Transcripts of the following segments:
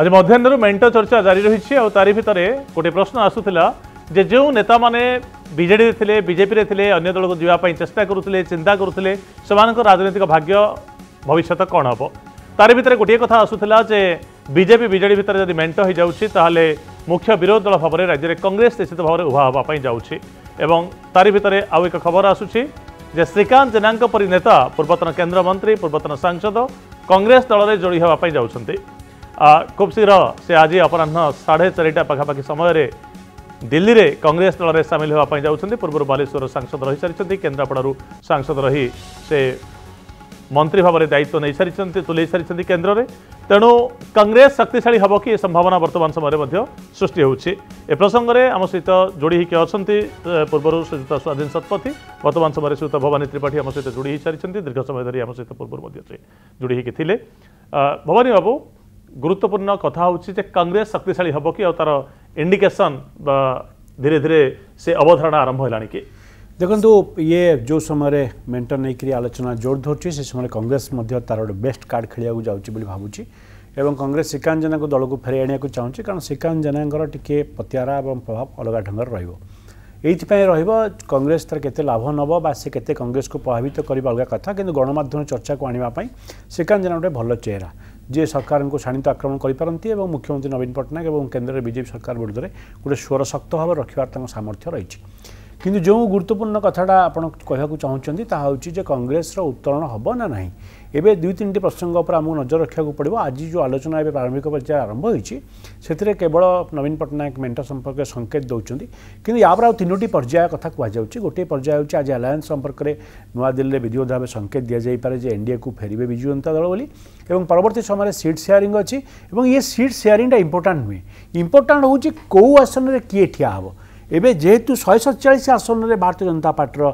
আজ মধ্যাহ্ন মেন্ট চর্চা জারি রয়েছে আর তারি ভিতরে গোটে প্রশ্ন আসুলে যে যে নেতা মানে বিজেডি বিজেপি লে অন্য দলক যাওয়া চেষ্টা করুলে চিন্তা করুলে সে রাজনৈতিক ভাগ্য ভবিষ্যৎ কণ হব তার ভিতরে গোটিয়ে কথা আসুলে যে বিজেপি বিজেডি ভিতরে যদি মেন্ট হয়ে যাচ্ছে তাহলে মুখ্য বিরোধী দল ভাবে রাজ্যের কংগ্রেস নিশ্চিত ভাবে উভা হওয়া যাচ্ছে এবং তার ভিতরে আউ এক খবর আসুচি যে শ্রীকান্ত জেনাঙ্ক পরি নেতা পূর্বতন কেন্দ্রমন্ত্রী পূর্বতন সাংসদ কংগ্রেস দলের যোড়ি হওয়া যাচ্ছেন খুব শীঘ্র সে আজ অপরাহ্ন সাড়ে চারিটা পাখাপাখি সময়ের দিল্লীরে কংগ্রেস দলরে সামিল হওয়া যাচ্ছেন পূর্ব বালেশ্বর সাংসদ রহি সারি কেন্দ্রাপড়ার সাংসদ রহি সে মন্ত্রী ভাবে দায়িত্ব নেই সারি তুলাই সারি কেন্দ্রে তেণু কংগ্রেস শক্তিশালী হব কি সম্ভাবনা বর্তমান সময়ের মধ্যে সৃষ্টি হচ্ছে এ প্রসঙ্গে আমার সহ যোড়ি হইকি অনেক পূর্ব শ্রীযুক্ত স্বাধীন শতপথী বর্তমান সময়ের শ্রীযুক্ত ভবানী ত্রিপাঠী আমার সহ যোড়ি হই সারি দীর্ঘ সময় ধর আমার সহ পূর্ব যোড়ি হইকি লে ভবানী বাবু गुरुत्वपूर्ण कथा हो कांग्रेस शक्तिशाली हम कि तार इंडिकेसन धीरे धीरे से अवधारणा आरंभ है कि देखो ये जो समय मेट नहीं आलोचना जोर धरती से समय कंग्रेस तार गोटे बेस्ट कार्ड खेल भावुँ एवं कांग्रेस श्रीकांत जेना दल को फेर आने को चाहिए कारण श्रीकांत जेना टी पतिहारा और प्रभाव अलग ढंग रहीपाई रंग्रेस तरह के लाभ नब बात कंग्रेस को प्रभावित कर अलग कथ कि गणमाम चर्चा को आने श्रीकांत जेना गोटे भल चेहरा ଯିଏ ସରକାରଙ୍କୁ ଶାଣିତ ଆକ୍ରମଣ କରିପାରନ୍ତି ଏବଂ ମୁଖ୍ୟମନ୍ତ୍ରୀ ନବୀନ ପଟ୍ଟନାୟକ ଏବଂ କେନ୍ଦ୍ରରେ ବିଜେପି ସରକାର ବିରୁଦ୍ଧରେ ଗୋଟେ ସ୍ୱର ଶକ୍ତ ଭାବେ ରଖିବାର ତାଙ୍କ ସାମର୍ଥ୍ୟ ରହିଛି କିନ୍ତୁ ଯେଉଁ ଗୁରୁତ୍ୱପୂର୍ଣ୍ଣ କଥାଟା ଆପଣ କହିବାକୁ ଚାହୁଁଛନ୍ତି ତାହା ହେଉଛି ଯେ କଂଗ୍ରେସର ଉତ୍ତରଣ ହେବ ନା ନାହିଁ ଏବେ ଦୁଇ ତିନିଟି ପ୍ରସଙ୍ଗ ଉପରେ ଆମକୁ ନଜର ରଖିବାକୁ ପଡ଼ିବ ଆଜି ଯେଉଁ ଆଲୋଚନା ଏବେ ପ୍ରାରମ୍ଭିକ ପର୍ଯ୍ୟାୟ ଆରମ୍ଭ ହୋଇଛି ସେଥିରେ କେବଳ ନବୀନ ପଟ୍ଟନାୟକ ମେଣ୍ଟ ସମ୍ପର୍କରେ ସଙ୍କେତ ଦେଉଛନ୍ତି କିନ୍ତୁ ୟାପରେ ଆଉ ତିନୋଟି ପର୍ଯ୍ୟାୟ କଥା କୁହାଯାଉଛି ଗୋଟିଏ ପର୍ଯ୍ୟାୟ ହେଉଛି ଆଜି ଆଲାଏନ୍ସ ସମ୍ପର୍କରେ ନୂଆଦିଲ୍ଲୀରେ ବିଧିବଦ୍ଧ ଭାବେ ସଙ୍କେତ ଦିଆଯାଇପାରେ ଯେ ଏନ୍ଡିଏକୁ ଫେରିବେ ବିଜୁ ଜନତା ଦଳ ବୋଲି ଏବଂ ପରବର୍ତ୍ତୀ ସମୟରେ ସିଟ୍ ସେୟାରିଂ ଅଛି ଏବଂ ଇଏ ସିଟ୍ ସେୟାରିଂଟା ଇମ୍ପୋର୍ଟାଣ୍ଟ ନୁହେଁ ଇମ୍ପୋର୍ଟାଣ୍ଟ ହେଉଛି କେଉଁ ଆସନରେ କିଏ ଠିଆ ହେବ ଏବେ ଯେହେତୁ ଶହେ ସତଚାଳିଶ ଆସନରେ ଭାରତୀୟ ଜନତା ପାର୍ଟିର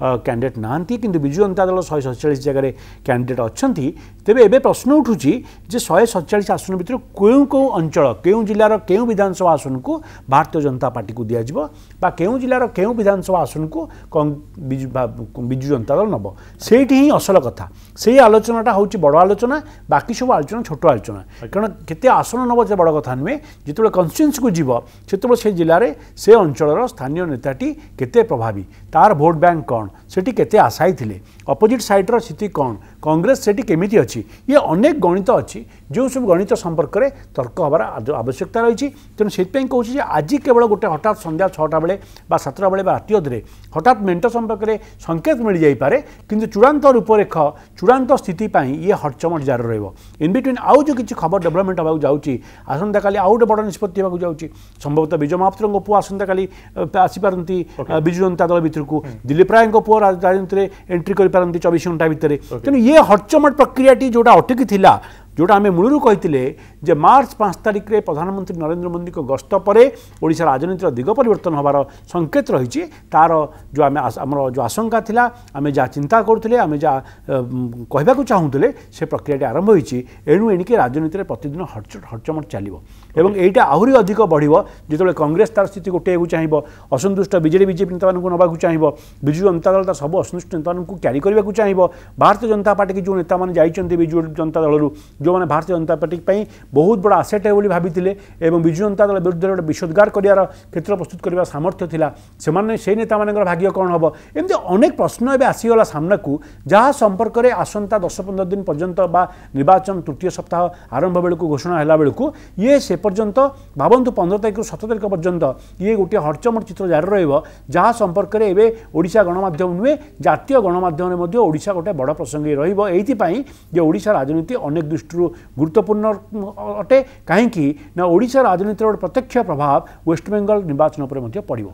କ୍ୟାଣ୍ଡିଡେଟ୍ ନାହାନ୍ତି କିନ୍ତୁ ବିଜୁ ଜନତା ଦଳ ଶହେ ସତଚାଳିଶ ଜାଗାରେ କ୍ୟାଣ୍ଡିଡେଟ୍ ଅଛନ୍ତି ତେବେ ଏବେ ପ୍ରଶ୍ନ ଉଠୁଛି ଯେ ଶହେ ସତଚାଳିଶ ଆସନ ଭିତରୁ କେଉଁ କେଉଁ ଅଞ୍ଚଳ କେଉଁ ଜିଲ୍ଲାର କେଉଁ ବିଧାନସଭା ଆସନକୁ ଭାରତୀୟ ଜନତା ପାର୍ଟିକୁ ଦିଆଯିବ ବା କେଉଁ ଜିଲ୍ଲାର କେଉଁ ବିଧାନସଭା ଆସନକୁ ବିଜୁ ଜନତା ଦଳ ନେବ ସେଇଠି ହିଁ ଅସଲ କଥା ସେଇ ଆଲୋଚନାଟା ହେଉଛି ବଡ଼ ଆଲୋଚନା ବାକି ସବୁ ଆଲୋଚନା ଛୋଟ ଆଲୋଚନା କାରଣ କେତେ ଆସନ ନେବ ଯେ ବଡ଼ କଥା ନୁହେଁ ଯେତେବେଳେ କନଷ୍ଟିଚୁଏନ୍ସିକୁ ଯିବ ସେତେବେଳେ ସେ ଜିଲ୍ଲାରେ ସେ ଅଞ୍ଚଳର ସ୍ଥାନୀୟ ନେତାଟି କେତେ ପ୍ରଭାବୀ ତାର ଭୋଟ୍ ବ୍ୟାଙ୍କ କ'ଣ କ'ଣ ସେଠି କେତେ ଆଶାୟୀ ଥିଲେ ଅପୋଜିଟ୍ ସାଇଡ଼୍ର ସ୍ଥିତି କ'ଣ କଂଗ୍ରେସ ସେଠି କେମିତି ଅଛି ଇଏ ଅନେକ ଗଣିତ ଅଛି ଯେଉଁ ସବୁ ଗଣିତ ସମ୍ପର୍କରେ ତର୍କ ହେବାର ଆବଶ୍ୟକତା ରହିଛି ତେଣୁ ସେଥିପାଇଁ କହୁଛି ଯେ ଆଜି କେବଳ ଗୋଟେ ହଠାତ୍ ସନ୍ଧ୍ୟା ଛଅଟା ବେଳେ ବା ସାତଟା ବେଳେ ବା ରାତି ଅଧରେ ହଠାତ୍ ମେଣ୍ଟ ସମ୍ପର୍କରେ ସଙ୍କେତ ମିଳିଯାଇପାରେ କିନ୍ତୁ ଚୂଡ଼ାନ୍ତ ରୂପରେଖ ଚୂଡ଼ାନ୍ତ ସ୍ଥିତି ପାଇଁ ଇଏ ହଟଚମଟ ଜାରି ରହିବ ଇନ୍ ବିଟୁଇନ୍ ଆଉ ଯେଉଁ କିଛି ଖବର ଡେଭଲପମେଣ୍ଟ ହେବାକୁ ଯାଉଛି ଆସନ୍ତାକାଲି ଆଉ ଗୋଟେ ବଡ଼ ନିଷ୍ପତ୍ତି ହେବାକୁ ଯାଉଛି ସମ୍ଭବତଃ ବିଜୟ ମହାପାତ୍ରଙ୍କ ପୁଅ ଆସନ୍ତାକାଲି ଆସିପାରନ୍ତି ବିଜୁ ଜନତା ଦଳ ଭିତରକୁ ଦିଲ୍ଲୀପ ରାୟଙ୍କ ପୁଅ ରାଜନୀତିରେ ଏଣ୍ଟ୍ରି କରିପାରନ୍ତି ଚବିଶ ଘଣ୍ଟା ଭିତରେ ତେଣୁ ये हटचमट प्रक्रिया जोटा अटकी ଯେଉଁଟା ଆମେ ମୂଳରୁ କହିଥିଲେ ଯେ ମାର୍ଚ୍ଚ ପାଞ୍ଚ ତାରିଖରେ ପ୍ରଧାନମନ୍ତ୍ରୀ ନରେନ୍ଦ୍ର ମୋଦିଙ୍କ ଗସ୍ତ ପରେ ଓଡ଼ିଶା ରାଜନୀତିର ଦିଗ ପରିବର୍ତ୍ତନ ହେବାର ସଙ୍କେତ ରହିଛି ତା'ର ଯେଉଁ ଆମେ ଆମର ଯେଉଁ ଆଶଙ୍କା ଥିଲା ଆମେ ଯାହା ଚିନ୍ତା କରୁଥିଲେ ଆମେ ଯାହା କହିବାକୁ ଚାହୁଁଥିଲେ ସେ ପ୍ରକ୍ରିୟାଟି ଆରମ୍ଭ ହୋଇଛି ଏଣୁ ଏଣିକି ରାଜନୀତିରେ ପ୍ରତିଦିନ ହଡ଼ଚ ହଡ଼ଚମଟ ଚାଲିବ ଏବଂ ଏଇଟା ଆହୁରି ଅଧିକ ବଢ଼ିବ ଯେତେବେଳେ କଂଗ୍ରେସ ତା'ର ସ୍ଥିତି ଗୋଟେଇବାକୁ ଚାହିଁବ ଅସନ୍ତୁଷ୍ଟ ବିଜେଡ଼ି ବିଜେପି ନେତାମାନଙ୍କୁ ନେବାକୁ ଚାହିଁବ ବିଜୁ ଜନତା ଦଳ ତା ସବୁ ଅସନ୍ତୁଷ୍ଟ ନେତାମାନଙ୍କୁ କ୍ୟାରି କରିବାକୁ ଚାହିଁବ ଭାରତୀୟ ଜନତା ପାର୍ଟିକି ଯେଉଁ ନେତାମାନେ ଯାଇଛନ୍ତି ବିଜୁ ଜନତା ଦଳରୁ ଯେଉଁମାନେ ଭାରତୀୟ ଜନତା ପାର୍ଟି ପାଇଁ ବହୁତ ବଡ଼ ଆସେଟ୍ ହେବ ବୋଲି ଭାବିଥିଲେ ଏବଂ ବିଜୁ ଜନତା ଦଳ ବିରୁଦ୍ଧରେ ଗୋଟେ ବିଶୋଦ୍ଗାର କରିବାର କ୍ଷେତ୍ର ପ୍ରସ୍ତୁତ କରିବା ସାମର୍ଥ୍ୟ ଥିଲା ସେମାନେ ସେହି ନେତାମାନଙ୍କର ଭାଗ୍ୟ କ'ଣ ହେବ ଏମିତି ଅନେକ ପ୍ରଶ୍ନ ଏବେ ଆସିଗଲା ସାମ୍ନାକୁ ଯାହା ସମ୍ପର୍କରେ ଆସନ୍ତା ଦଶ ପନ୍ଦର ଦିନ ପର୍ଯ୍ୟନ୍ତ ବା ନିର୍ବାଚନ ତୃତୀୟ ସପ୍ତାହ ଆରମ୍ଭ ବେଳକୁ ଘୋଷଣା ହେଲା ବେଳକୁ ଇଏ ସେ ପର୍ଯ୍ୟନ୍ତ ଭାବନ୍ତୁ ପନ୍ଦର ତାରିଖରୁ ସତର ତାରିଖ ପର୍ଯ୍ୟନ୍ତ ଇଏ ଗୋଟିଏ ହର୍ଚମର ଚିତ୍ର ଜାରି ରହିବ ଯାହା ସମ୍ପର୍କରେ ଏବେ ଓଡ଼ିଶା ଗଣମାଧ୍ୟମ ନୁହେଁ ଜାତୀୟ ଗଣମାଧ୍ୟମରେ ମଧ୍ୟ ଓଡ଼ିଶା ଗୋଟେ ବଡ଼ ପ୍ରସଙ୍ଗ ରହିବ ଏଇଥିପାଇଁ ଯେ ଓଡ଼ିଶା ରାଜନୀତି ଅନେକ ଦୃଷ୍ଟିରୁ ଦୃଷ୍ଟିରୁ ଗୁରୁତ୍ୱପୂର୍ଣ୍ଣ ଅଟେ କାହିଁକି ନା ଓଡ଼ିଶା ରାଜନୀତିର ଗୋଟେ ପ୍ରତ୍ୟକ୍ଷ ପ୍ରଭାବ ୱେଷ୍ଟବେଙ୍ଗଲ ନିର୍ବାଚନ ଉପରେ ମଧ୍ୟ ପଡ଼ିବ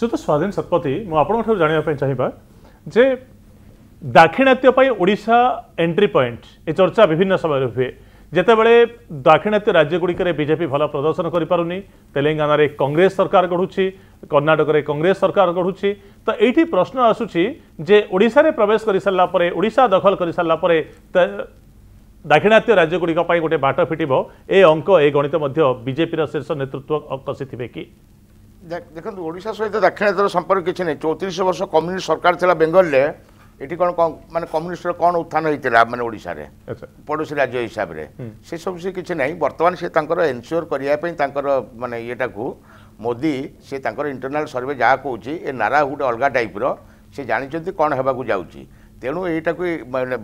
ସେ ତ ସ୍ୱାଧୀନ ଶତପଥୀ ମୁଁ ଆପଣଙ୍କଠାରୁ ଜାଣିବା ପାଇଁ ଚାହିଁବା ଯେ ଦାକ୍ଷିଣାତ୍ୟ ପାଇଁ ଓଡ଼ିଶା ଏଣ୍ଟ୍ରି ପଏଣ୍ଟ ଏ ଚର୍ଚ୍ଚା ବିଭିନ୍ନ ସମୟରେ ହୁଏ ଯେତେବେଳେ ଦାକ୍ଷିଣାତ୍ୟ ରାଜ୍ୟଗୁଡ଼ିକରେ ବିଜେପି ଭଲ ପ୍ରଦର୍ଶନ କରିପାରୁନି ତେଲେଙ୍ଗାନାରେ କଂଗ୍ରେସ ସରକାର ଗଢ଼ୁଛି କର୍ଣ୍ଣାଟକରେ କଂଗ୍ରେସ ସରକାର ଗଢ଼ୁଛି ତ ଏଇଠି ପ୍ରଶ୍ନ ଆସୁଛି ଯେ ଓଡ଼ିଶାରେ ପ୍ରବେଶ କରିସାରିଲା ପରେ ଓଡ଼ିଶା ଦଖଲ କରିସାରିଲା ପରେ ଦାକ୍ଷିଣାତ୍ୟ ରାଜ୍ୟଗୁଡ଼ିକ ପାଇଁ ଗୋଟେ ବାଟ ଫିଟିବ ଏ ଅଙ୍କ ଏ ଗଣିତ ମଧ୍ୟ ବିଜେପିର ଶୀର୍ଷ ନେତୃତ୍ୱ ଅକସିଥିବେ କି ଦେଖନ୍ତୁ ଓଡ଼ିଶା ସହିତ ଦାକ୍ଷିଣାତ୍ୟର ସମ୍ପର୍କ କିଛି ନାହିଁ ଚଉତିରିଶ ବର୍ଷ କମ୍ୟୁନିଷ୍ଟ ସରକାର ଥିଲା ବେଙ୍ଗଲରେ ଏଠି କ'ଣ ମାନେ କମ୍ୟୁନିଷ୍ଟର କ'ଣ ଉତ୍ଥାନ ହେଇଥିଲା ମାନେ ଓଡ଼ିଶାରେ ପଡ଼ୋଶୀ ରାଜ୍ୟ ହିସାବରେ ସେସବୁ ସେ କିଛି ନାହିଁ ବର୍ତ୍ତମାନ ସେ ତାଙ୍କର ଏନ୍ସିଓର କରିବା ପାଇଁ ତାଙ୍କର ମାନେ ଇଏଟାକୁ ମୋଦି ସେ ତାଙ୍କର ଇଣ୍ଟରନାଲ୍ ସର୍ଭେ ଯାହା କହୁଛି ଏ ନାରା ଗୋଟେ ଅଲଗା ଟାଇପ୍ର ସେ ଜାଣିଛନ୍ତି କ'ଣ ହେବାକୁ ଯାଉଛି ତେଣୁ ଏଇଟାକୁ ମାନେ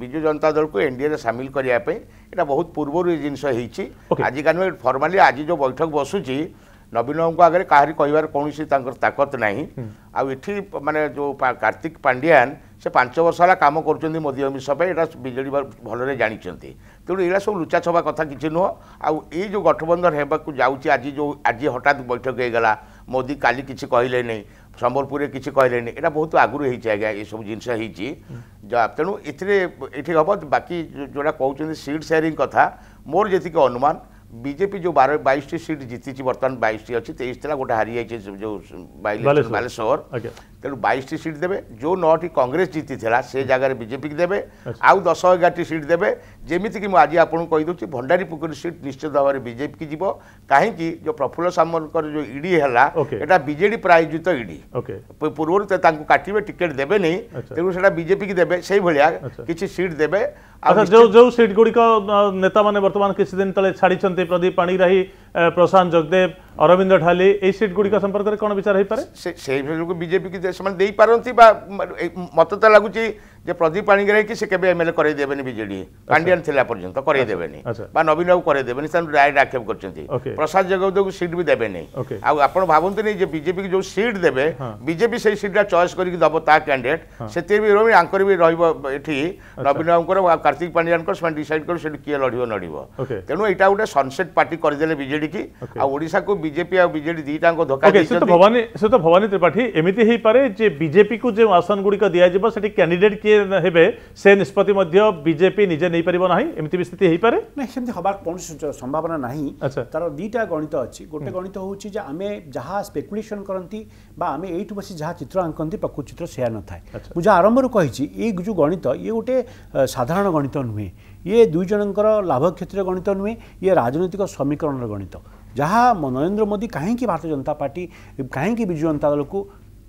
ବିଜୁ ଜନତା ଦଳକୁ ଏନ୍ଡିଏରେ ସାମିଲ କରିବା ପାଇଁ ଏଇଟା ବହୁତ ପୂର୍ବରୁ ଏ ଜିନିଷ ହେଇଛି ଆଜିକାଲି ଫର୍ମାଲି ଆଜି ଯେଉଁ ବୈଠକ ବସୁଛି ନବୀନ ବାବୁଙ୍କ ଆଗରେ କାହାରି କହିବାର କୌଣସି ତାଙ୍କର ତାକତ ନାହିଁ ଆଉ ଏଠି ମାନେ ଯେଉଁ କାର୍ତ୍ତିକ ପାଣ୍ଡିଆନ ସେ ପାଞ୍ଚ ବର୍ଷ ହେଲା କାମ କରୁଛନ୍ତି ମୋଦି ଅମିତ ପାଇଁ ଏଇଟା ବିଜେଡ଼ି ଭଲରେ ଜାଣିଛନ୍ତି ତେଣୁ ଏଇଟା ସବୁ ଲୁଚାଛବା କଥା କିଛି ନୁହଁ ଆଉ ଏଇ ଯେଉଁ ଗଠବନ୍ଧନ ହେବାକୁ ଯାଉଛି ଆଜି ଯେଉଁ ଆଜି ହଠାତ୍ ବୈଠକ ହେଇଗଲା ମୋଦି କାଲି କିଛି କହିଲେନି ସମ୍ବଲପୁରରେ କିଛି କହିଲେନି ଏଇଟା ବହୁତ ଆଗରୁ ହେଇଛି ଆଜ୍ଞା ଏସବୁ ଜିନିଷ ହେଇଛି ତେଣୁ ଏଥିରେ ଏଠି ହେବ ବାକି ଯେଉଁଟା କହୁଛନ୍ତି ସିଟ୍ ସେୟାରିଂ କଥା ମୋର ଯେତିକି ଅନୁମାନ ବିଜେପି ଯେଉଁ ବାର ବାଇଶଟି ସିଟ୍ ଜିତିଛି ବର୍ତ୍ତମାନ ବାଇଶଟି ଅଛି ତେଇଶ ଥିଲା ଗୋଟେ ହାରିଯାଇଛି ଯେଉଁ ବାଲେଶ୍ୱର তেমন বাইশটি সিট দেবে যে নটি কংগ্রেস জিতিলা সে জায়গার বিজেপি দেবে আউ দশ এগারটি সিট দেবে যেমিকি মু আজ আপনার কইদি ভণ্ডারী পুকুরী সিট নিশ্চিত ভাবে বিজেপি যাব কী যে প্রফুল্ল সামলকর যে ইডি হল এটা বিজেডি প্রায়োজিত ইডি পূর্বর তাঁকু কাটবে টিকেট দেবে নেই তেমন সেটা বিজেপি দেবে সেইভাবে কিছু সিট দেবে যে সিট গুড়ি নেতা মানে বর্তমান কিছুদিন তলে ছাড়ি প্রদীপ পাণিগ্রাহী প্রশান্ত জগদেব অরবিন্দ ঢালি এই সিট গুড়ি সম্পর্কের কোণ বিচার হয়ে পড়ে সেই বিজেপি কি সে পারতি বা মতো তো লাগুচি যে প্রদীপ পাণিগ্রাহী কি সে কেবে এমএলএ করাই দেবেনি বিজেডি পাণ্ডিয়ান লা পর্যন্ত করাই আচ্ছা, দেবেনি আচ্ছা। বা নবীন বাবু করাই দেবেনি সে ডাইরেক্ট আক্ষেপ করছেন প্রসাদ জগবদেবু সিট বি দেবেনি আউ আপন ভাবন্তনি যে বিজেপি যে সিট দেবে বিজেপি সেই সিটটা চয়েস করি দব তা ক্যান্ডিডেট সেতে বি রবি আঙ্কর বি রহিব এঠি নবীন বাবুঙ্কর কার্তিক পাণ্ডিয়ানকর সে ডিসাইড করে সেটি কিয়ে লড়িব লড়িব তেণু এটা গোটে সনসেট পার্টি দেলে বিজেডি কি আর ওড়িশা ওড়িশাকু বিজেপি আর বিজেডি দুইটাঙ্ক ধোকা দিয়েছে ভবানী সে তো ভবানী ত্রিপাঠী এমিতি হেই পারে যে বিজেপি কু যে আসন গুড়িক দিয়া যাব সেটি ক্যান্ডিডেট কিয়ে হেবে সে নিষ্পতি মধ্য বিজেপি নিজে নেই পারিব না এমতি বিস্থিতি হেই পারে না সেমতি হবার কোন সম্ভাবনা নাহি তার দুইটা গণিত আছে গোটে গণিত হচ্ছে যে আমি যাহা স্পেকুলেশন করন্তি বা আমি এইটু বসি যাহা চিত্র আঙ্কন্তি প্রকৃত চিত্র শেয়ার ন থাকে মু যা আরম্ভর কইছি এই যে গণিত ইয়ে গোটে সাধারণ গণিত নুহে ইয়ে দুইজনকর লাভক্ষেত্রের গণিত নুহে ইয়ে রাজনৈতিক সমীকরণের গণিত যাহা নরেন্দ্র মোদী কাহিকি ভারতীয় জনতা পার্টি কাহিকি বিজু জনতা দলকু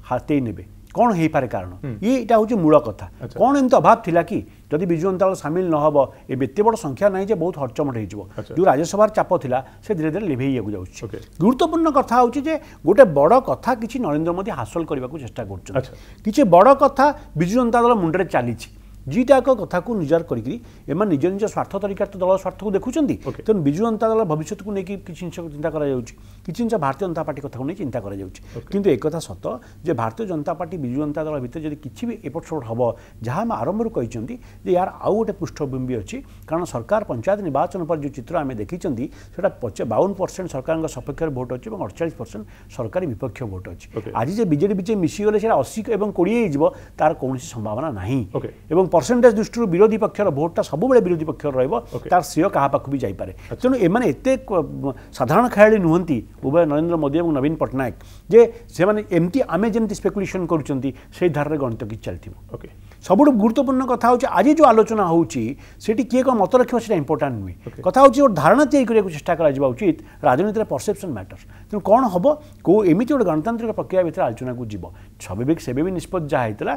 হাতেই নেবে କ'ଣ ହେଇପାରେ କାରଣ ଏଇଟା ହେଉଛି ମୂଳ କଥା କ'ଣ ଏମିତି ଅଭାବ ଥିଲା କି ଯଦି ବିଜୁ ଜନତା ଦଳ ସାମିଲ ନ ହେବ ଏବେ ଏତେ ବଡ଼ ସଂଖ୍ୟା ନାହିଁ ଯେ ବହୁତ ହଡ଼ଚମଟ ହେଇଯିବ ଯେଉଁ ରାଜ୍ୟସଭାର ଚାପ ଥିଲା ସେ ଧୀରେ ଧୀରେ ଲିଭେଇବାକୁ ଯାଉଛି ଗୁରୁତ୍ୱପୂର୍ଣ୍ଣ କଥା ହେଉଛି ଯେ ଗୋଟେ ବଡ଼ କଥା କିଛି ନରେନ୍ଦ୍ର ମୋଦି ହାସଲ କରିବାକୁ ଚେଷ୍ଟା କରୁଛନ୍ତି କିଛି ବଡ଼ କଥା ବିଜୁ ଜନତା ଦଳ ମୁଣ୍ଡରେ ଚାଲିଛି ଦୁଇଟାକ କଥାକୁ ନିଜାର କରିକି ଏମାନେ ନିଜ ନିଜ ସ୍ୱାର୍ଥ ତରିକାର ତ ଦଳର ସ୍ୱାର୍ଥକୁ ଦେଖୁଛନ୍ତି ତେଣୁ ବିଜୁ ଜନତା ଦଳ ଭବିଷ୍ୟତକୁ ନେଇକି କିଛି ଜିନିଷ ଚିନ୍ତା କରାଯାଉଛି କିଛି ଜିନିଷ ଭାରତୀୟ ଜନତା ପାର୍ଟି କଥାକୁ ନେଇ ଚିନ୍ତା କରାଯାଉଛି କିନ୍ତୁ ଏକଥା ସତ ଯେ ଭାରତୀୟ ଜନତା ପାର୍ଟି ବିଜୁ ଜନତା ଦଳ ଭିତରେ ଯଦି କିଛି ବି ଏପଟ ସେପଟ ହେବ ଯାହା ଆମେ ଆରମ୍ଭରୁ କହିଛନ୍ତି ଯେ ଏହାର ଆଉ ଗୋଟେ ପୃଷ୍ଠଭୂମି ଅଛି କାରଣ ସରକାର ପଞ୍ଚାୟତ ନିର୍ବାଚନ ପରେ ଯେଉଁ ଚିତ୍ର ଆମେ ଦେଖିଛନ୍ତି ସେଟା ବାଉନ ପରସେଣ୍ଟ ସରକାରଙ୍କ ସପକ୍ଷରେ ଭୋଟ୍ ଅଛି ଏବଂ ଅଡ଼ଚାଳିଶ ପରସେଣ୍ଟ ସରକାରୀ ବିପକ୍ଷ ଭୋଟ୍ ଅଛି ଆଜି ଯେ ବିଜେଡ଼ି ବିଜେପି ମିଶିଗଲେ ସେଟା ଅଶୀ ଏବଂ କୋଡ଼ିଏ ହେଇଯିବ ତାର କୌଣସି ସମ୍ଭାବନା ନାହିଁ ଏବଂ ପରସେଣ୍ଟେଜ ଦୃଷ୍ଟିରୁ ବିରୋଧୀ ପକ୍ଷର ଭୋଟଟା ସବୁବେଳେ ବିରୋଧୀ ପକ୍ଷର ରହିବ ତାର ଶ୍ରେୟ କାହା ପାଖକୁ ବି ଯାଇପାରେ ତେଣୁ ଏମାନେ ଏତେ ସାଧାରଣ ଖେଳାଳି ନୁହନ୍ତି ଉଭୟ ନରେନ୍ଦ୍ର ମୋଦି ଏବଂ ନବୀନ ପଟ୍ଟନାୟକ ଯେ ସେମାନେ ଏମିତି ଆମେ ଯେମିତି ସ୍ପେକୁଲେସନ୍ କରୁଛନ୍ତି ସେଇ ଧାରାରେ ଗଣିତ କିଛି ଚାଲିଥିବ ଓକେ ସବୁଠୁ ଗୁରୁତ୍ୱପୂର୍ଣ୍ଣ କଥା ହେଉଛି ଆଜି ଯେଉଁ ଆଲୋଚନା ହେଉଛି ସେଠି କିଏ କ'ଣ ମତ ରଖିବ ସେଇଟା ଇମ୍ପୋର୍ଟାଣ୍ଟ ନୁହେଁ କଥା ହେଉଛି ଗୋଟେ ଧାରଣା ତିଆରି କରିବାକୁ ଚେଷ୍ଟା କରାଯିବା ଉଚିତ ରାଜନୀତିରେ ପରସେପସନ୍ ମ୍ୟାଟର୍ସ ତେଣୁ କ'ଣ ହେବ କେଉଁ ଏମିତି ଗୋଟେ ଗଣତାନ୍ତ୍ରିକ ପ୍ରକ୍ରିୟା ଭିତରେ ଆଲୋଚନାକୁ ଯିବ ସ୍ୱାଭାବିକ ସେବେ ବି ନିଷ୍ପତ୍ତି ଯାହା ହେଇଥିଲା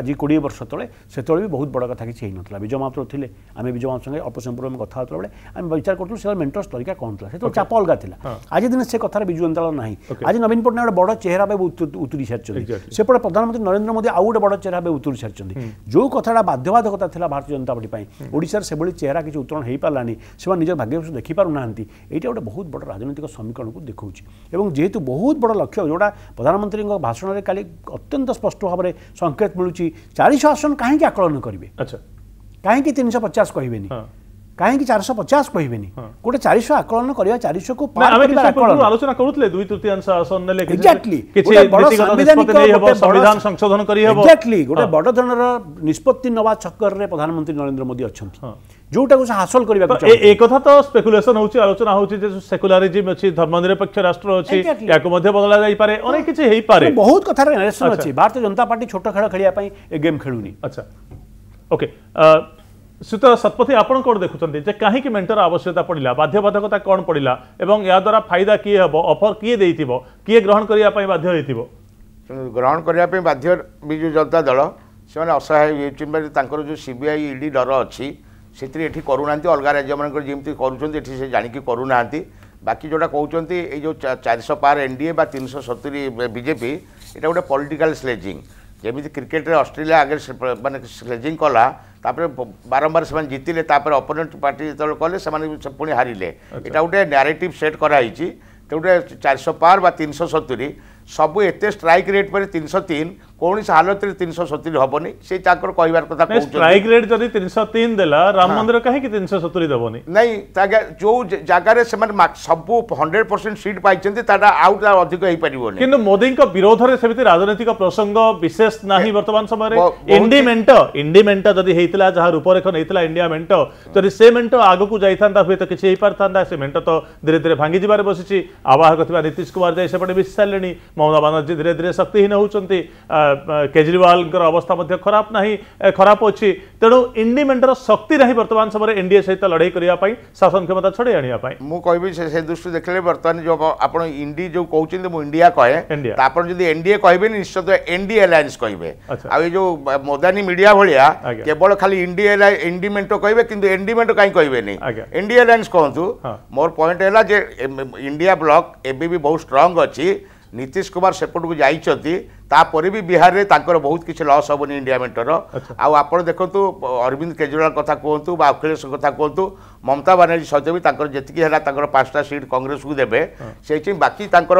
ଆଜି କୋଡ଼ିଏ ବର୍ଷ ତଳେ ସେତେବେଳେ ବି ବହୁତ ବଡ଼ କଥା କିଛି ହେଇନଥିଲା ବିଜୟ ମହାପ୍ରଭୁ ଥିଲେ ଆମେ ବିଜୟ ମହାପ୍ରଭୁ ସାଙ୍ଗେ ଅଳ୍ପ ସମୟ ଆମେ କଥା ହେଉଥିଲା ବେଳେ ଆମେ ବିଚାର କରୁଥିଲୁ ସେତେବେଳେ ମେଣ୍ଟସ୍ ତରିକା କ'ଣ ଥିଲା ସେତେବେଳେ ଚାପ ଅଲଗା ଥିଲା ଆଜି ଦିନ ସେ କଥାରେ ବିଜୁ ଜନତା ଦଳ ନାହିଁ ଆଜି ନବୀନ ପଟ୍ଟନାୟକ ଗୋଟେ ବଡ଼ ଚେହେରା ଭାବେ ଉତୁରି ସାରିଛନ୍ତି ସେପଟେ ପ୍ରଧାନମନ୍ତ୍ରୀ ନରେନ୍ଦ୍ର ମୋଦି ଆଉ ଗୋଟେ ବଡ଼ ଚେହେରା ଭାବେ ଉତୁରି ସାରିଛନ୍ତି ଯେଉଁ କଥାଟା ବାଧ୍ୟବାଧକତା ଥିଲା ଭାରତୀୟ ଜନତା ପାର୍ଟି ପାଇଁ ଓଡ଼ିଶାରେ ସେଭଳି ଚେହେରା କିଛି ଉତ୍ତରଣ ହୋଇପାରିଲାନି ସେମାନେ ନିଜର ଭାଗ୍ୟବଶ ଦେଖିପାରୁନାହାନ୍ତି ଏଇଟା ଗୋଟେ ବହୁତ ବଡ଼ ରାଜନୈତିକ ସମୀକରଣକୁ ଦେଖାଉଛି ଏବଂ ଯେହେତୁ ବହୁତ ବଡ଼ ଲକ୍ଷ୍ୟ ଯେଉଁଟା ପ୍ରଧାନମନ୍ତ୍ରୀଙ୍କ ଭାଷଣରେ କାଲି ଅତ୍ୟନ୍ତ ସ୍ପଷ୍ଟ ଭାବରେ ସଙ୍କେତ ମିଳୁଛି ଚାଳିଶ ଆସନ କାହିଁକି ଆକଳନ କରିବେ ଆଚ୍ଛା କାହିଁକି ତିନିଶହ ପଚାଶ କହିବେନି କାହିଁକି ଚାରିଶହ ପଚାଶ କହିବେନି ଗୋଟେ ଚାରିଶହ ଆକଳନ କରିବା ଚାରିଶହକୁ ଆଲୋଚନା କରୁଥିଲେ ଦୁଇ ତୃତୀୟାଂଶ ଆସନ ନେଲେ ଏକ୍ଜାକ୍ଟଲି ସମ୍ବିଧାନ ସଂଶୋଧନ କରିହେବ ଏକ୍ଜାକ୍ଟଲି ଗୋଟେ ବଡ଼ ଧରଣର ନିଷ୍ପତ୍ତି ନେବା ଚକ୍କରରେ ପ୍ରଧାନମନ୍ତ୍ରୀ ନରେନ୍ଦ୍ର ମୋଦି ଅଛନ୍ତି ଯୋଉଟାକୁ ସେ ହାସଲ କରିବାକୁ ଏ କଥା ତ ସ୍ପେକୁଲେସନ ହଉଛି ଆଲୋଚନା ହଉଛି ଯେ ସେକୁଲାରିଜିମ୍ ଅଛି ଧର୍ମନିରପେକ୍ଷ ରାଷ୍ଟ୍ର ଅଛି ୟାକୁ ମଧ୍ୟ ବଦଳା ଯାଇପାରେ ଅନେକ କିଛି ହେଇପାରେ ବହୁତ କଥାର ଅଛି ଭାରତୀୟ ଜନତା ପାର୍ଟି ଛୋଟ ଖେଳ ଖେଳିବା ପାଇଁ ଏ ଗେମ୍ ଖେଳୁନି ଆଚ୍ଛା ଓକେ শ্রীতা শতপথী আপনার কোণ দেখুম যে কী মেটর আবশ্যকতা পড়া বাধ্যবাধকতা কম পড়া এবং এদারা ফাইদা কি হব অফর কি দিয়ে কি গ্রহণ করা বাধ্য হয়েছিল গ্রহণ করা বাধ্য বিজু জনতা দল সে অসহায় কিংবা তাঁর যে সিবিআই ইডি ডর অছি ସେଥିରେ ଏଠି କରୁନାହାନ୍ତି ଅଲଗା ରାଜ୍ୟମାନଙ୍କର ଯେମିତି କରୁଛନ୍ତି ଏଠି ସେ ଜାଣିକି କରୁନାହାନ୍ତି ବାକି ଯେଉଁଟା କହୁଛନ୍ତି ଏଇ ଯେଉଁ ଚାରିଶହ ପାର ଏନ୍ ଡି ଏ ବା ତିନିଶହ ସତୁରି ବିଜେପି ଏଇଟା ଗୋଟେ ପଲିଟିକାଲ୍ ସ୍ଲେଜିଂ ଯେମିତି କ୍ରିକେଟରେ ଅଷ୍ଟ୍ରେଲିଆ ଆଗରେ ମାନେ ସ୍ଲେଜିଂ କଲା ତାପରେ ବାରମ୍ବାର ସେମାନେ ଜିତିଲେ ତାପରେ ଅପୋନେଣ୍ଟ ପାର୍ଟି ଯେତେବେଳେ କଲେ ସେମାନେ ପୁଣି ହାରିଲେ ଏଇଟା ଗୋଟେ ନ୍ୟାରେଟିଭ୍ ସେଟ୍ କରାହେଇଛି ତେଣୁ ଗୋଟେ ଚାରିଶହ ପାର ବା ତିନିଶହ ସତୁରି ସବୁ ଏତେ ଷ୍ଟ୍ରାଇକ୍ ରେଟ୍ ପରେ ତିନିଶହ ତିନି କୌଣସି ହାଲତରେ ତିନିଶହ ସତୁରି ହବନି ସେ ତାଙ୍କର କହିବାର କଥା ଷ୍ଟ୍ରାଇକ୍ ରେଟ୍ ଯଦି ତିନିଶହ ତିନି ଦେଲା ରାମ ମନ୍ଦିର କାହିଁକି ତିନିଶହ ସତୁରି ଦେବନି ନାଇଁ ଯୋଉ ଜାଗାରେ ସେମାନେ ସବୁ ହଣ୍ଡ୍ରେଡ୍ ପରସେଣ୍ଟ ସିଟ୍ ପାଇଛନ୍ତି ତାଟା ଆଉ ଅଧିକ ହେଇପାରିବନି କିନ୍ତୁ ମୋଦିଙ୍କ ବିରୋଧରେ ସେମିତି ରାଜନୈତିକ ପ୍ରସଙ୍ଗ ବିଶେଷ ନାହିଁ ବର୍ତ୍ତମାନ ସମୟରେ ଇଣ୍ଡି ମେଣ୍ଟ ଇଣ୍ଡି ମେଣ୍ଟ ଯଦି ହେଇଥିଲା ଯାହା ରୂପରେଖ ନେଇଥିଲା ଇଣ୍ଡିଆ ମେଣ୍ଟ ଯଦି ସେ ମେଣ୍ଟ ଆଗକୁ ଯାଇଥାନ୍ତା ହୁଏତ କିଛି ହେଇପାରିଥାନ୍ତା ସେ ମେଣ୍ଟ ତ ଧୀରେ ଧୀରେ ଭାଙ୍ଗିଯିବାରେ ବସିଛି ଆବାହକ ଥିବା ନୀତିଶ କୁମାର ଯାଇ ସେପଟେ ମିଶି ସାରିଲେଣି ମମତା ବାନାର୍ଜୀ ଧୀରେ ଧୀରେ ଶକ୍ତିହୀନ ହେଉଛନ୍ତି केजरीवाल अवस्था खराब ना खराब अच्छी तेणु इंडिमेटर शक्ति ना बर्तमान समय एनडीए सहित लड़े करने शासन क्षमता छड़े आने मुझे से दृष्टि देखे बर्तमान जो आप इंडी जो कहते मुझे इंडिया कहे आप एनडीए कह निश्चित एनडीए एलायंस कहे जो मोदानी मीडिया भाया केवल खाली इंडी इंडिमेंट कहे कि एंडिमेंट कहीं कहे एनडीए एलायंस कहतु मोर पॉइंट है इंडिया ब्लक एबी बहुत स्ट्रंग अच्छी नीतीश कुमार को जाती ତାପରେ ବି ବିହାରରେ ତାଙ୍କର ବହୁତ କିଛି ଲସ୍ ହେବନି ଇଣ୍ଡିଆ ମେଣ୍ଟର ଆଉ ଆପଣ ଦେଖନ୍ତୁ ଅରବିନ୍ଦ କେଜରିୱାଲ କଥା କୁହନ୍ତୁ ବା ଅଖିଳେଶ କଥା କୁହନ୍ତୁ ମମତା ବାନାର୍ଜୀ ସହିତ ବି ତାଙ୍କର ଯେତିକି ହେଲା ତାଙ୍କର ପାଞ୍ଚଟା ସିଟ୍ କଂଗ୍ରେସକୁ ଦେବେ ସେଇଠି ବାକି ତାଙ୍କର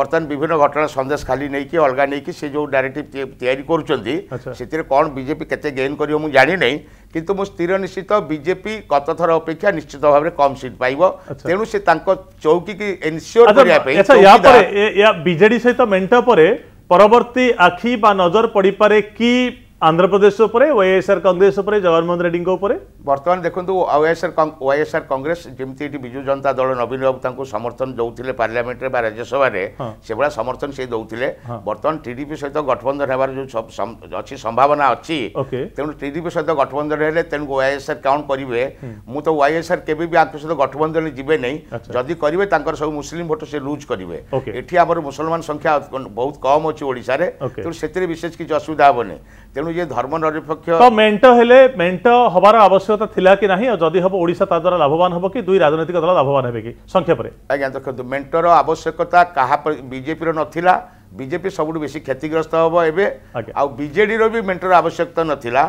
ବର୍ତ୍ତମାନ ବିଭିନ୍ନ ଘଟଣା ସନ୍ଦେଶ ଖାଲି ନେଇକି ଅଲଗା ନେଇକି ସେ ଯେଉଁ ଡାଇରେକ୍ଟିଭ୍ ତିଆରି କରୁଛନ୍ତି ସେଥିରେ କ'ଣ ବିଜେପି କେତେ ଗେନ୍ କରିବ ମୁଁ ଜାଣିନାହିଁ କିନ୍ତୁ ମୁଁ ସ୍ଥିର ନିଶ୍ଚିତ ବିଜେପି ଗତ ଥର ଅପେକ୍ଷା ନିଶ୍ଚିତ ଭାବରେ କମ୍ ସିଟ୍ ପାଇବ ତେଣୁ ସେ ତାଙ୍କ ଚୌକିକି ଏନସିଓର କରିବା ପାଇଁ ବିଜେଡି ସହିତ ମେଣ୍ଟ ପରେ ପରବର୍ତ୍ତୀ ଆଖି ବା ନଜର ପଡ଼ିପାରେ କି ଆନ୍ଧ୍ରପ୍ରଦେଶ ଉପରେ ୱାଇଏସ୍ଆର୍ କଂଗ୍ରେସ ଉପରେ ଜଗନମୋହନ ରେଡ୍ଡିଙ୍କ ଉପରେ বর্তমান দেখুন ওয়াইএসআর ওয়াইএসআর কংগ্রেস যেমনি এটি বিজু জনতা দল নবীন বাবু তাঁকু সমর্থন দৌলে পার্লামেন্টে বা রাজ্যসভায় হ্যাঁ। সেভাবে সমর্থন সে দৌলে হ্যাঁ। বর্তমান টিডিপি সহ গঠবন্ধন হবার যে অছি সম্ভাবনা অছি তেমন টিডিপি সহ গঠবন্ধন হলে তেমন ওয়াইএসআর কাউন্ট করবে মু তো ওয়াইএসআর কেবে বি আঙ্ক সহ গঠবন্ধন যাবে নাই যদি করবে তাঁর সব মুসলিম ভোট সে লুজ করবে এটি আমার মুসলমান সংখ্যা বহু কম অছি ওড়শার তেমন সেতরে বিশেষ কিছু অসুবিধা হবনি তেমন যে ধর্ম নিরপেক্ষ মেন্ট হলে মেন্ট হবার আবশ্যক ଆବଶ୍ୟକତା ଥିଲା କି ନାହିଁ ଆଉ ଯଦି ହେବ ଓଡ଼ିଶା ତା ଦ୍ୱାରା ଲାଭବାନ ହେବ କି ଦୁଇ ରାଜନୈତିକ ଦଳ ଲାଭବାନ ହେବେ କି ସଂକ୍ଷେପରେ ଆଜ୍ଞା ଦେଖନ୍ତୁ ମେଣ୍ଟର ଆବଶ୍ୟକତା କାହା ବିଜେପିର ନଥିଲା ବିଜେପି ସବୁଠୁ ବେଶୀ କ୍ଷତିଗ୍ରସ୍ତ ହେବ ଏବେ ଆଉ ବିଜେଡ଼ିର ବି ମେଣ୍ଟର ଆବଶ୍ୟକତା ନଥିଲା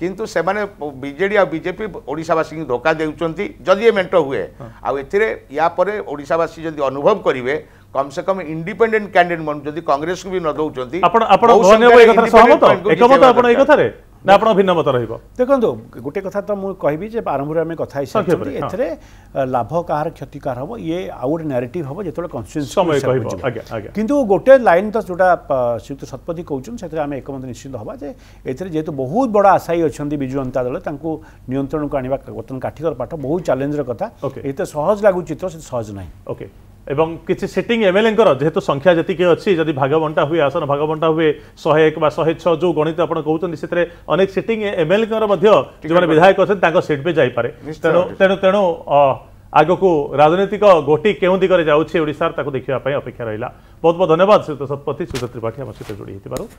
କିନ୍ତୁ ସେମାନେ ବିଜେଡ଼ି ଆଉ ବିଜେପି ଓଡ଼ିଶାବାସୀଙ୍କୁ ଧୋକା ଦେଉଛନ୍ତି ଯଦି ଏ ମେଣ୍ଟ ହୁଏ ଆଉ ଏଥିରେ ୟା ପରେ ଓଡ଼ିଶାବାସୀ ଯଦି ଅନୁଭବ କରିବେ কমসে কম ইন্ডিপেন্ডেন্ট ক্যান্ডিডেট যদি কংগ্রেসকে বি ন দৌঁচ আপন আপন ধন্যবাদ এই কথা সহমত একমত আপন এই কথারে ନା ଆପଣ ଭିନ୍ନ ମତ ରହିବ ଦେଖନ୍ତୁ ଗୋଟେ କଥା ତ ମୁଁ କହିବି ଯେ ଆରମ୍ଭରେ ଆମେ କଥା ହେଇସାରିଛନ୍ତି ଏଥିରେ ଲାଭ କାହାର କ୍ଷତିକାର ହବ ଇଏ ଆଉ ଗୋଟେ ନ୍ୟାରେଟିଭ ହବ ଯେତେବେଳେ କନଷ୍ଟିଚୁଏନ୍ସି କିନ୍ତୁ ଗୋଟେ ଲାଇନ୍ ତ ଯେଉଁଟା ଶ୍ରୀଯୁକ୍ତ ଶତପଥୀ କହୁଛନ୍ତି ସେଥିରେ ଆମେ ଏକମତ ନିଶ୍ଚିନ୍ତ ହବା ଯେ ଏଥିରେ ଯେହେତୁ ବହୁତ ବଡ଼ ଆଶାୟୀ ଅଛନ୍ତି ବିଜୁ ଜନତା ଦଳ ତାଙ୍କୁ ନିୟନ୍ତ୍ରଣକୁ ଆଣିବା ବର୍ତ୍ତମାନ କାଠିକର ପାଠ ବହୁତ ଚ୍ୟାଲେଞ୍ଜର କଥା ଏତେ ସହଜ ଲାଗୁଛି ଚିତ୍ର ସେ ସହଜ ନାହିଁ ଓକେ ଏବଂ କିଛି ସିଟିଂ ଏମ୍ ଏଲ୍ ଏଙ୍କର ଯେହେତୁ ସଂଖ୍ୟା ଯେତିକି ଅଛି ଯଦି ଭାଗବଣ୍ଟା ହୁଏ ଆସନ ଭାଗବଣ୍ଟା ହୁଏ ଶହେ ଏକ ବା ଶହେ ଛଅ ଯେଉଁ ଗଣିତ ଆପଣ କହୁଛନ୍ତି ସେଥିରେ ଅନେକ ସିଟିଂ ଏମ୍ ଏଲ୍ ଏଙ୍କର ମଧ୍ୟ ଯେଉଁମାନେ ବିଧାୟକ ଅଛନ୍ତି ତାଙ୍କ ସିଟ୍ ବି ଯାଇପାରେ ତେଣୁ ତେଣୁ ତେଣୁ ଆଗକୁ ରାଜନୈତିକ ଗୋଟି କେଉଁ ଦିଗରେ ଯାଉଛି ଓଡ଼ିଶାର ତାକୁ ଦେଖିବା ପାଇଁ ଅପେକ୍ଷା ରହିଲା ବହୁତ ବହୁତ ଧନ୍ୟବାଦ ଶ୍ରୀ ଶତପଥୀ ସୁଧ ତ୍ରିପାଠୀ ଆମ ସହିତ ଯୋଡ଼ି ହୋଇଥିବାରୁ